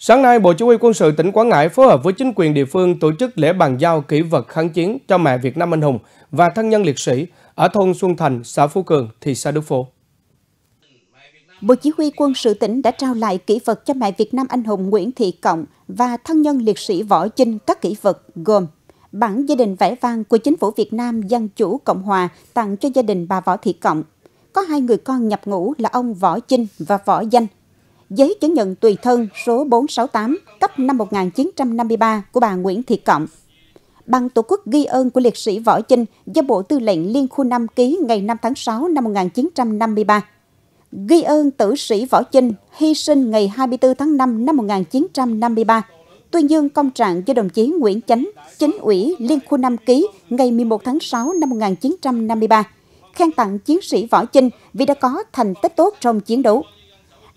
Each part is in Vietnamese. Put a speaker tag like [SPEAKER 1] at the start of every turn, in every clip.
[SPEAKER 1] Sáng nay, Bộ Chỉ huy Quân sự tỉnh Quảng Ngãi phối hợp với chính quyền địa phương tổ chức lễ bàn giao kỷ vật kháng chiến cho mẹ Việt Nam anh hùng và thân nhân liệt sĩ ở thôn Xuân Thành, xã Phú Cường, thị xã Đức Phổ.
[SPEAKER 2] Bộ Chỉ huy Quân sự tỉnh đã trao lại kỷ vật cho mẹ Việt Nam anh hùng Nguyễn Thị Cộng và thân nhân liệt sĩ Võ Chinh các kỷ vật gồm bản gia đình vẽ vang của chính phủ Việt Nam Dân Chủ Cộng Hòa tặng cho gia đình bà Võ Thị Cộng. Có hai người con nhập ngũ là ông Võ Chinh và Võ Danh – giấy chứng nhận tùy thân số 468 cấp năm 1953 của bà Nguyễn Thị Cọng. Bằng Tổ quốc ghi ơn của liệt sĩ Võ Chinh do Bộ Tư lệnh Liên khu 5 ký ngày 5 tháng 6 năm 1953. Ghi ơn tử sĩ Võ Chinh hy sinh ngày 24 tháng 5 năm 1953. Tuyên dương công trạng do đồng chí Nguyễn Chánh, chính ủy Liên khu 5 ký ngày 11 tháng 6 năm 1953. Khen tặng chiến sĩ Võ Chinh vì đã có thành tích tốt trong chiến đấu.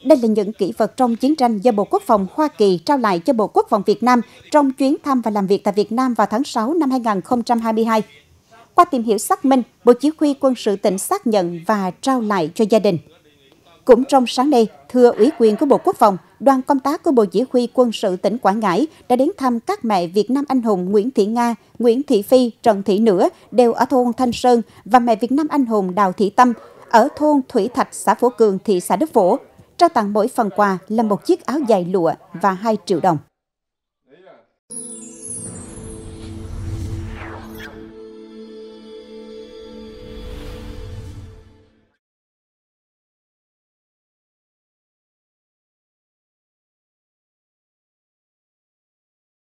[SPEAKER 2] Đây là những kỹ vật trong chiến tranh do Bộ Quốc phòng Hoa Kỳ trao lại cho Bộ Quốc phòng Việt Nam trong chuyến thăm và làm việc tại Việt Nam vào tháng 6 năm 2022. Qua tìm hiểu xác minh, Bộ Chỉ huy quân sự tỉnh xác nhận và trao lại cho gia đình. Cũng trong sáng nay, thưa ủy quyền của Bộ Quốc phòng, đoàn công tác của Bộ Chỉ huy quân sự tỉnh Quảng Ngãi đã đến thăm các mẹ Việt Nam anh hùng Nguyễn Thị Nga, Nguyễn Thị Phi, Trần Thị Nửa đều ở thôn Thanh Sơn và mẹ Việt Nam anh hùng Đào Thị Tâm ở thôn Thủy Thạch, xã Phổ Cường, thị xã Đức Phổ, Trao tặng mỗi phần quà là một chiếc áo dài lụa và 2 triệu đồng.